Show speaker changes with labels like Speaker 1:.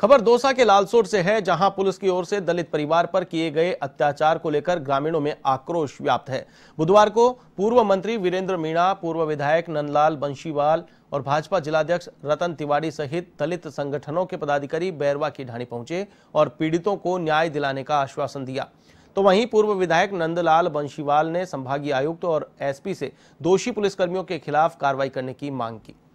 Speaker 1: खबर दोसा के लालसोट से है जहां पुलिस की ओर से दलित परिवार पर किए गए अत्याचार को लेकर ग्रामीणों में आक्रोश व्याप्त है बुधवार को पूर्व मंत्री वीरेंद्र मीणा पूर्व विधायक नंदलाल बंशीवाल और भाजपा जिलाध्यक्ष रतन तिवारी सहित दलित संगठनों के पदाधिकारी बैरवा की ढाणी पहुंचे और पीड़ितों को न्याय दिलाने का आश्वासन दिया तो वहीं पूर्व विधायक नंदलाल बंशीवाल ने संभागीय आयुक्त और एसपी से दोषी पुलिसकर्मियों के खिलाफ कार्रवाई करने की मांग की